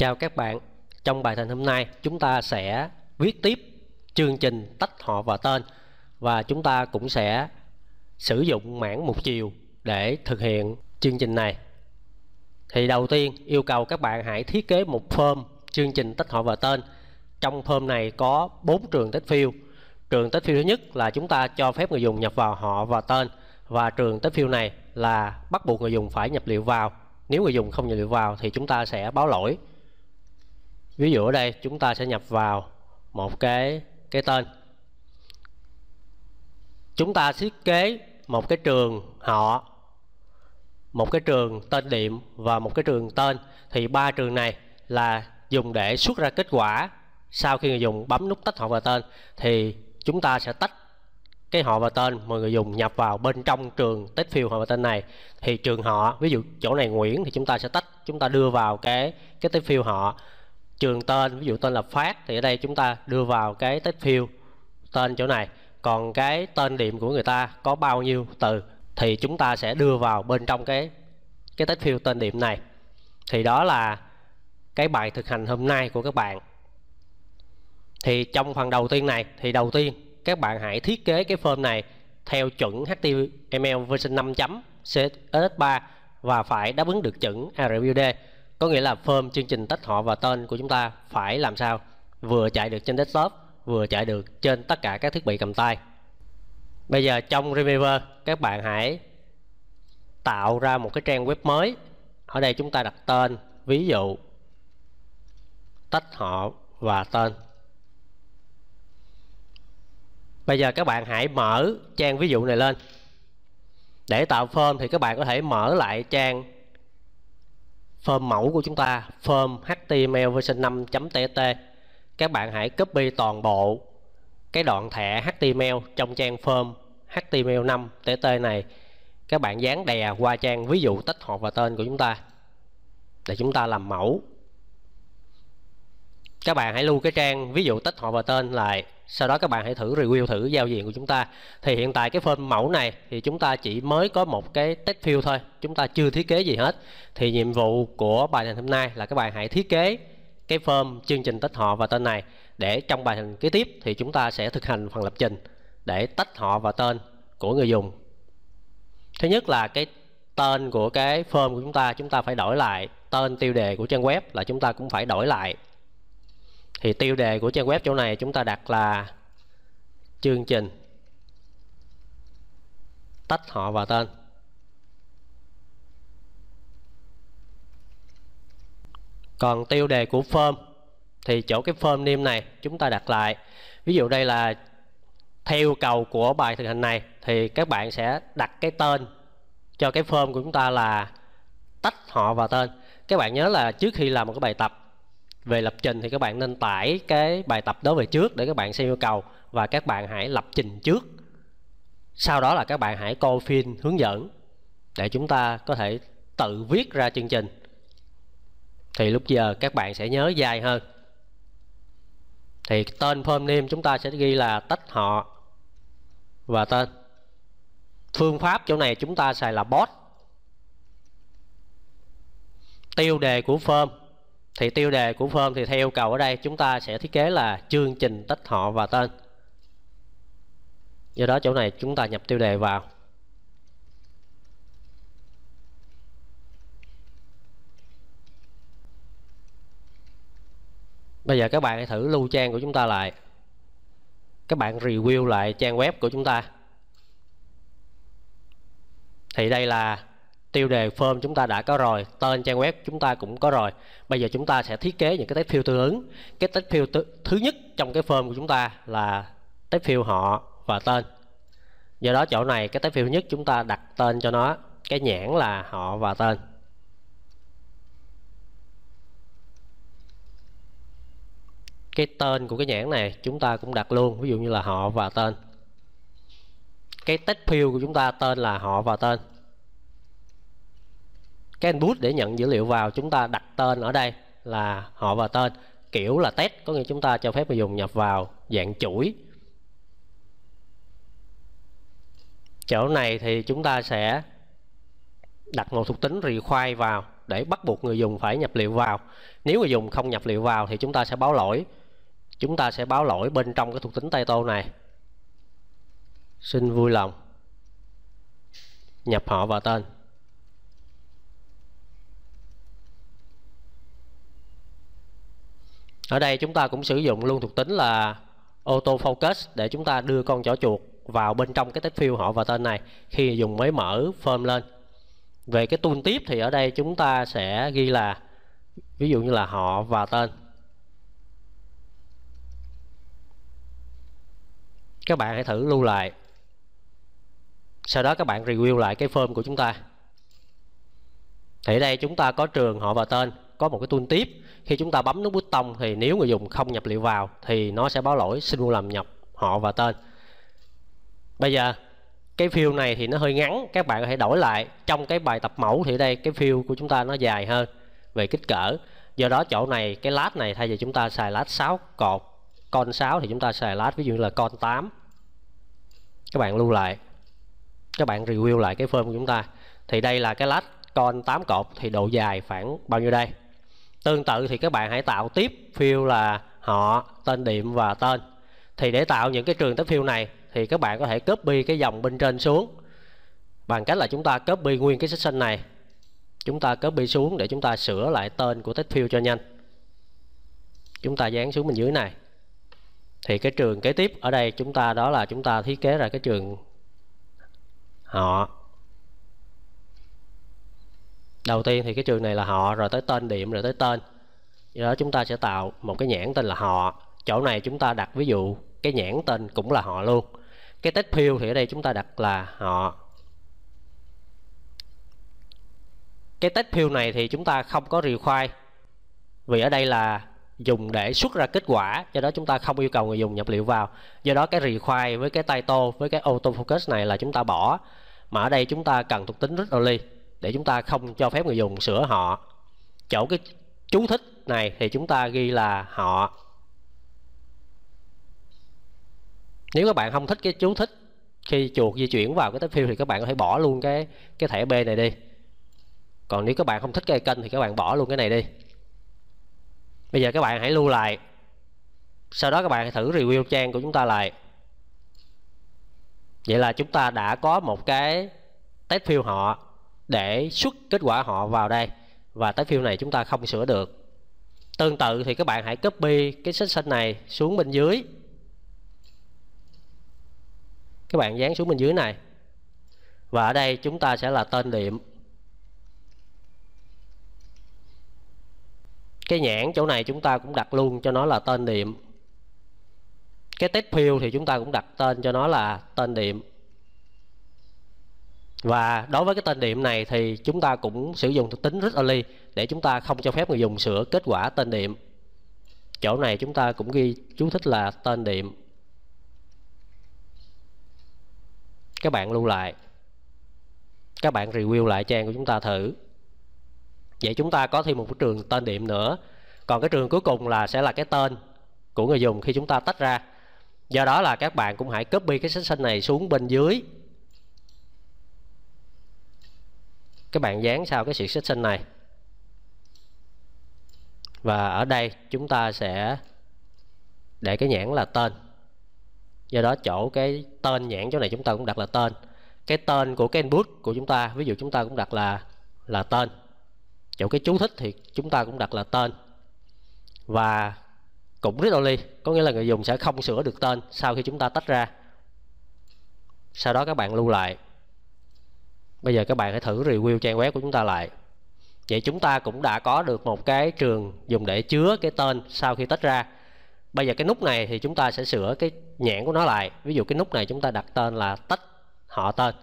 Chào các bạn, trong bài thành hôm nay chúng ta sẽ viết tiếp chương trình tách họ và tên và chúng ta cũng sẽ sử dụng mảng một chiều để thực hiện chương trình này. Thì đầu tiên yêu cầu các bạn hãy thiết kế một form chương trình tách họ và tên. Trong form này có bốn trường tách field. Trường tách field thứ nhất là chúng ta cho phép người dùng nhập vào họ và tên và trường tách field này là bắt buộc người dùng phải nhập liệu vào. Nếu người dùng không nhập liệu vào thì chúng ta sẽ báo lỗi ví dụ ở đây chúng ta sẽ nhập vào một cái cái tên chúng ta thiết kế một cái trường họ một cái trường tên điểm và một cái trường tên thì ba trường này là dùng để xuất ra kết quả sau khi người dùng bấm nút tách họ và tên thì chúng ta sẽ tách cái họ và tên mà người dùng nhập vào bên trong trường test field họ và tên này thì trường họ ví dụ chỗ này Nguyễn thì chúng ta sẽ tách chúng ta đưa vào cái cái test field họ trường tên ví dụ tên là phát thì ở đây chúng ta đưa vào cái text field tên chỗ này còn cái tên điểm của người ta có bao nhiêu từ thì chúng ta sẽ đưa vào bên trong cái cái text field tên điểm này thì đó là cái bài thực hành hôm nay của các bạn thì trong phần đầu tiên này thì đầu tiên các bạn hãy thiết kế cái form này theo chuẩn HTML version 5 chấm CSS3 và phải đáp ứng được chuẩn ARWD có nghĩa là form chương trình tách họ và tên của chúng ta phải làm sao vừa chạy được trên desktop vừa chạy được trên tất cả các thiết bị cầm tay bây giờ trong Remover các bạn hãy tạo ra một cái trang web mới ở đây chúng ta đặt tên ví dụ tách họ và tên bây giờ các bạn hãy mở trang ví dụ này lên để tạo form thì các bạn có thể mở lại trang form mẫu của chúng ta form HTML version 5.tt các bạn hãy copy toàn bộ cái đoạn thẻ HTML trong trang form HTML5TT này các bạn dán đè qua trang ví dụ tích hợp và tên của chúng ta để chúng ta làm mẫu các bạn hãy lưu cái trang ví dụ tích họ và tên lại sau đó các bạn hãy thử review thử giao diện của chúng ta thì hiện tại cái form mẫu này thì chúng ta chỉ mới có một cái text field thôi chúng ta chưa thiết kế gì hết thì nhiệm vụ của bài hình hôm nay là các bạn hãy thiết kế cái form chương trình tích họ và tên này để trong bài hình kế tiếp thì chúng ta sẽ thực hành phần lập trình để tách họ và tên của người dùng thứ nhất là cái tên của cái form của chúng ta chúng ta phải đổi lại tên tiêu đề của trang web là chúng ta cũng phải đổi lại thì tiêu đề của trang web chỗ này chúng ta đặt là chương trình tách họ và tên còn tiêu đề của form thì chỗ cái form name này chúng ta đặt lại ví dụ đây là theo yêu cầu của bài thực hành này thì các bạn sẽ đặt cái tên cho cái form của chúng ta là tách họ và tên các bạn nhớ là trước khi làm một cái bài tập về lập trình thì các bạn nên tải cái bài tập đó về trước để các bạn xem yêu cầu và các bạn hãy lập trình trước sau đó là các bạn hãy coi phim hướng dẫn để chúng ta có thể tự viết ra chương trình thì lúc giờ các bạn sẽ nhớ dài hơn thì tên form name chúng ta sẽ ghi là tách họ và tên phương pháp chỗ này chúng ta xài là bot tiêu đề của form thì tiêu đề của form thì theo yêu cầu ở đây chúng ta sẽ thiết kế là chương trình tích họ và tên do đó chỗ này chúng ta nhập tiêu đề vào bây giờ các bạn hãy thử lưu trang của chúng ta lại các bạn review lại trang web của chúng ta thì đây là tiêu đề form chúng ta đã có rồi tên trang web chúng ta cũng có rồi bây giờ chúng ta sẽ thiết kế những cái test field tương ứng cái test field t- thứ nhất trong cái form của chúng ta là test field họ và tên do đó chỗ này cái test field nhất chúng ta đặt tên cho nó cái nhãn là họ và tên cái tên của cái nhãn này chúng ta cũng đặt luôn ví dụ như là họ và tên cái test field của chúng ta tên là họ và tên cái input để nhận dữ liệu vào chúng ta đặt tên ở đây là họ và tên kiểu là test có nghĩa chúng ta cho phép người dùng nhập vào dạng chuỗi chỗ này thì chúng ta sẽ đặt một thuộc tính require vào để bắt buộc người dùng phải nhập liệu vào nếu người dùng không nhập liệu vào thì chúng ta sẽ báo lỗi chúng ta sẽ báo lỗi bên trong cái thuộc tính title này xin vui lòng nhập họ và tên ở đây chúng ta cũng sử dụng luôn thuộc tính là auto focus để chúng ta đưa con chó chuột vào bên trong cái tích field họ và tên này khi dùng mới mở form lên về cái tool tiếp thì ở đây chúng ta sẽ ghi là ví dụ như là họ và tên các bạn hãy thử lưu lại sau đó các bạn review lại cái form của chúng ta thì ở đây chúng ta có trường họ và tên có một cái tool tiếp khi chúng ta bấm nút bút tông thì nếu người dùng không nhập liệu vào thì nó sẽ báo lỗi xin mua làm nhập họ và tên bây giờ cái field này thì nó hơi ngắn các bạn có thể đổi lại trong cái bài tập mẫu thì đây cái field của chúng ta nó dài hơn về kích cỡ do đó chỗ này cái lát này thay vì chúng ta xài lát 6 cột con 6 thì chúng ta xài lát ví dụ như là con 8 các bạn lưu lại các bạn review lại cái form của chúng ta thì đây là cái lát con 8 cột thì độ dài khoảng bao nhiêu đây tương tự thì các bạn hãy tạo tiếp field là họ tên điểm và tên thì để tạo những cái trường tiếp field này thì các bạn có thể copy cái dòng bên trên xuống bằng cách là chúng ta copy nguyên cái section này chúng ta copy xuống để chúng ta sửa lại tên của tiếp field cho nhanh chúng ta dán xuống bên dưới này thì cái trường kế tiếp ở đây chúng ta đó là chúng ta thiết kế ra cái trường họ đầu tiên thì cái trường này là họ rồi tới tên điểm rồi tới tên do đó chúng ta sẽ tạo một cái nhãn tên là họ chỗ này chúng ta đặt ví dụ cái nhãn tên cũng là họ luôn cái test field thì ở đây chúng ta đặt là họ cái test field này thì chúng ta không có require vì ở đây là dùng để xuất ra kết quả do đó chúng ta không yêu cầu người dùng nhập liệu vào do đó cái require với cái title với cái autofocus này là chúng ta bỏ mà ở đây chúng ta cần thuộc tính read only để chúng ta không cho phép người dùng sửa họ chỗ cái chú thích này thì chúng ta ghi là họ nếu các bạn không thích cái chú thích khi chuột di chuyển vào cái tệp field thì các bạn có thể bỏ luôn cái cái thẻ b này đi còn nếu các bạn không thích cái kênh thì các bạn bỏ luôn cái này đi bây giờ các bạn hãy lưu lại sau đó các bạn hãy thử review trang của chúng ta lại vậy là chúng ta đã có một cái test field họ để xuất kết quả họ vào đây và tới field này chúng ta không sửa được tương tự thì các bạn hãy copy cái section này xuống bên dưới các bạn dán xuống bên dưới này và ở đây chúng ta sẽ là tên điểm cái nhãn chỗ này chúng ta cũng đặt luôn cho nó là tên điểm cái test field thì chúng ta cũng đặt tên cho nó là tên điểm và đối với cái tên điểm này thì chúng ta cũng sử dụng thuộc tính read only để chúng ta không cho phép người dùng sửa kết quả tên điểm chỗ này chúng ta cũng ghi chú thích là tên điểm các bạn lưu lại các bạn review lại trang của chúng ta thử vậy chúng ta có thêm một cái trường tên điểm nữa còn cái trường cuối cùng là sẽ là cái tên của người dùng khi chúng ta tách ra do đó là các bạn cũng hãy copy cái section này xuống bên dưới các bạn dán sau cái section này và ở đây chúng ta sẽ để cái nhãn là tên do đó chỗ cái tên nhãn chỗ này chúng ta cũng đặt là tên cái tên của cái input của chúng ta ví dụ chúng ta cũng đặt là là tên chỗ cái chú thích thì chúng ta cũng đặt là tên và cũng rất only có nghĩa là người dùng sẽ không sửa được tên sau khi chúng ta tách ra sau đó các bạn lưu lại bây giờ các bạn hãy thử review trang web của chúng ta lại vậy chúng ta cũng đã có được một cái trường dùng để chứa cái tên sau khi tách ra bây giờ cái nút này thì chúng ta sẽ sửa cái nhãn của nó lại ví dụ cái nút này chúng ta đặt tên là tách họ tên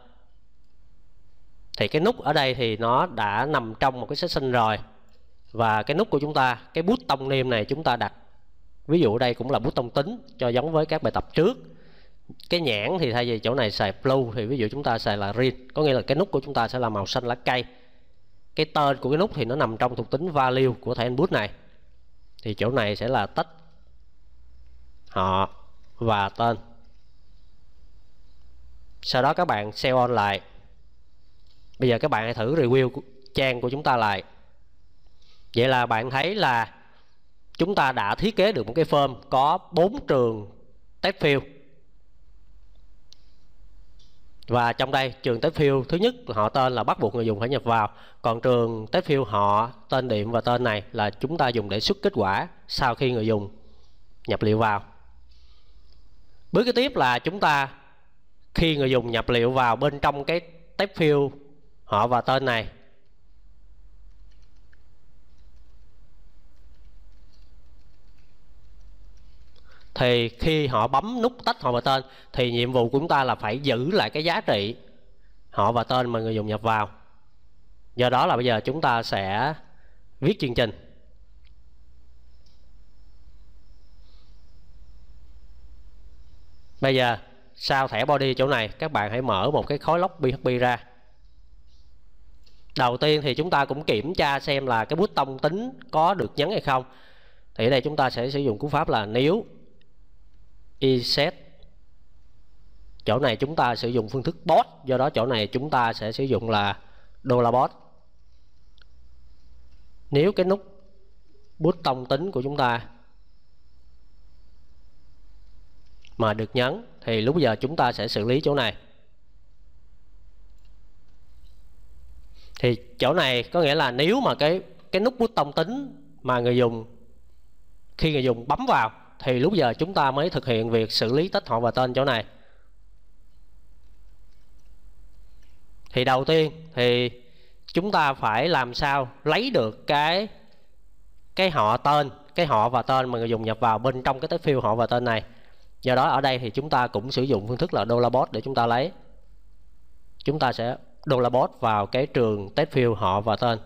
thì cái nút ở đây thì nó đã nằm trong một cái session rồi và cái nút của chúng ta cái bút tông niêm này chúng ta đặt ví dụ ở đây cũng là bút tông tính cho giống với các bài tập trước cái nhãn thì thay vì chỗ này xài blue thì ví dụ chúng ta xài là red có nghĩa là cái nút của chúng ta sẽ là màu xanh lá cây cái tên của cái nút thì nó nằm trong thuộc tính value của thẻ input này thì chỗ này sẽ là tách họ và tên sau đó các bạn sell on lại bây giờ các bạn hãy thử review trang của chúng ta lại vậy là bạn thấy là chúng ta đã thiết kế được một cái form có bốn trường test field và trong đây trường tế phiêu thứ nhất họ tên là bắt buộc người dùng phải nhập vào còn trường tế phiêu họ tên điểm và tên này là chúng ta dùng để xuất kết quả sau khi người dùng nhập liệu vào bước kế tiếp là chúng ta khi người dùng nhập liệu vào bên trong cái tép phiêu họ và tên này thì khi họ bấm nút tách họ và tên thì nhiệm vụ của chúng ta là phải giữ lại cái giá trị họ và tên mà người dùng nhập vào do đó là bây giờ chúng ta sẽ viết chương trình bây giờ sau thẻ body chỗ này các bạn hãy mở một cái khối lóc PHP ra đầu tiên thì chúng ta cũng kiểm tra xem là cái bút tông tính có được nhấn hay không thì ở đây chúng ta sẽ sử dụng cú pháp là nếu iset chỗ này chúng ta sử dụng phương thức bot do đó chỗ này chúng ta sẽ sử dụng là đô la bot nếu cái nút bút tông tính của chúng ta mà được nhấn thì lúc giờ chúng ta sẽ xử lý chỗ này thì chỗ này có nghĩa là nếu mà cái cái nút bút tông tính mà người dùng khi người dùng bấm vào thì lúc giờ chúng ta mới thực hiện việc xử lý tích họ và tên chỗ này thì đầu tiên thì chúng ta phải làm sao lấy được cái cái họ tên cái họ và tên mà người dùng nhập vào bên trong cái tích field họ và tên này do đó ở đây thì chúng ta cũng sử dụng phương thức là dollar bot để chúng ta lấy chúng ta sẽ dollar bot vào cái trường test field họ và tên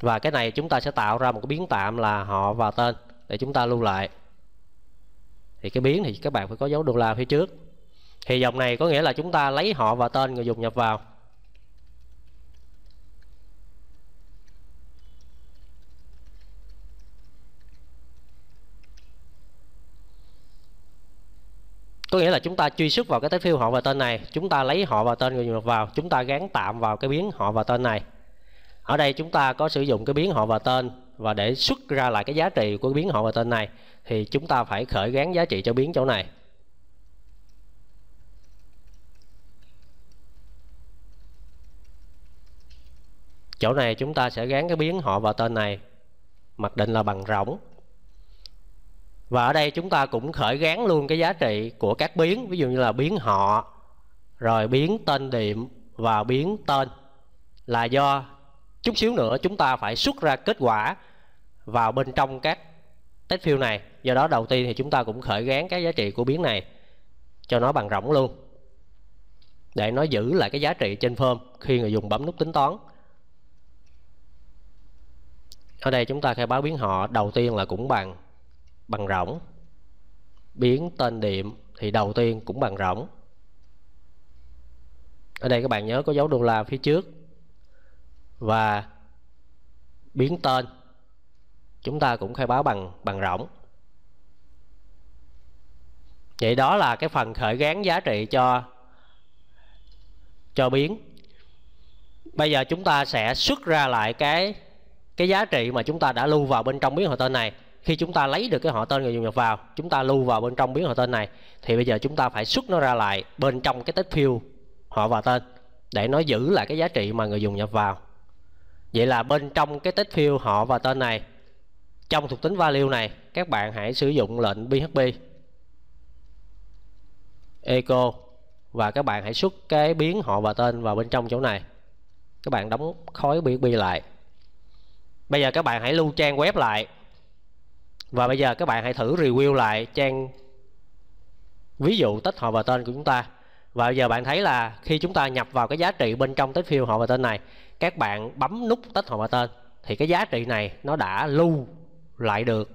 và cái này chúng ta sẽ tạo ra một cái biến tạm là họ và tên để chúng ta lưu lại thì cái biến thì các bạn phải có dấu đô la phía trước thì dòng này có nghĩa là chúng ta lấy họ và tên người dùng nhập vào có nghĩa là chúng ta truy xuất vào cái test field họ và tên này chúng ta lấy họ và tên người dùng nhập vào chúng ta gán tạm vào cái biến họ và tên này ở đây chúng ta có sử dụng cái biến họ và tên và để xuất ra lại cái giá trị của biến họ và tên này thì chúng ta phải khởi gán giá trị cho biến chỗ này chỗ này chúng ta sẽ gán cái biến họ và tên này mặc định là bằng rỗng và ở đây chúng ta cũng khởi gán luôn cái giá trị của các biến ví dụ như là biến họ rồi biến tên điểm và biến tên là do chút xíu nữa chúng ta phải xuất ra kết quả vào bên trong các test field này do đó đầu tiên thì chúng ta cũng khởi gán các giá trị của biến này cho nó bằng rỗng luôn để nó giữ lại cái giá trị trên form khi người dùng bấm nút tính toán ở đây chúng ta khai báo biến họ đầu tiên là cũng bằng bằng rỗng biến tên điểm thì đầu tiên cũng bằng rỗng ở đây các bạn nhớ có dấu đô la phía trước và biến tên chúng ta cũng khai báo bằng bằng rỗng vậy đó là cái phần khởi gán giá trị cho cho biến bây giờ chúng ta sẽ xuất ra lại cái cái giá trị mà chúng ta đã lưu vào bên trong biến họ tên này khi chúng ta lấy được cái họ tên người dùng nhập vào chúng ta lưu vào bên trong biến họ tên này thì bây giờ chúng ta phải xuất nó ra lại bên trong cái test field họ và tên để nó giữ lại cái giá trị mà người dùng nhập vào vậy là bên trong cái tích field họ và tên này trong thuộc tính value này các bạn hãy sử dụng lệnh PHP echo và các bạn hãy xuất cái biến họ và tên vào bên trong chỗ này các bạn đóng khối PHP lại bây giờ các bạn hãy lưu trang web lại và bây giờ các bạn hãy thử review lại trang ví dụ tích họ và tên của chúng ta và bây giờ bạn thấy là khi chúng ta nhập vào cái giá trị bên trong tích field họ và tên này các bạn bấm nút tích hợp tên thì cái giá trị này nó đã lưu lại được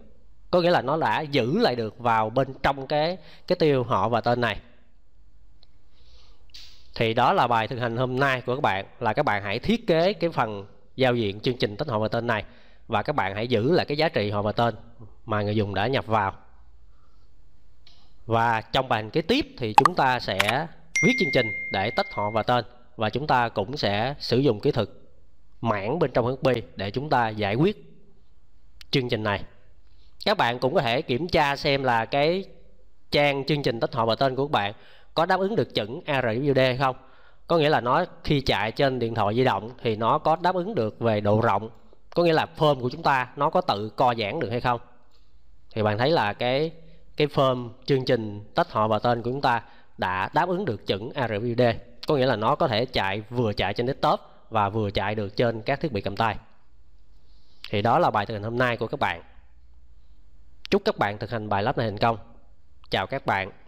có nghĩa là nó đã giữ lại được vào bên trong cái cái tiêu họ và tên này thì đó là bài thực hành hôm nay của các bạn là các bạn hãy thiết kế cái phần giao diện chương trình tích họ và tên này và các bạn hãy giữ lại cái giá trị họ và tên mà người dùng đã nhập vào và trong bài kế tiếp thì chúng ta sẽ viết chương trình để tách họ và tên và chúng ta cũng sẽ sử dụng kỹ thuật mảng bên trong USB để chúng ta giải quyết chương trình này các bạn cũng có thể kiểm tra xem là cái trang chương trình tích hợp và tên của các bạn có đáp ứng được chuẩn ARUD không có nghĩa là nó khi chạy trên điện thoại di động thì nó có đáp ứng được về độ rộng có nghĩa là form của chúng ta nó có tự co giãn được hay không thì bạn thấy là cái cái form chương trình tích hợp và tên của chúng ta đã đáp ứng được chuẩn ARUD có nghĩa là nó có thể chạy vừa chạy trên desktop và vừa chạy được trên các thiết bị cầm tay thì đó là bài thực hành hôm nay của các bạn chúc các bạn thực hành bài lắp này thành công chào các bạn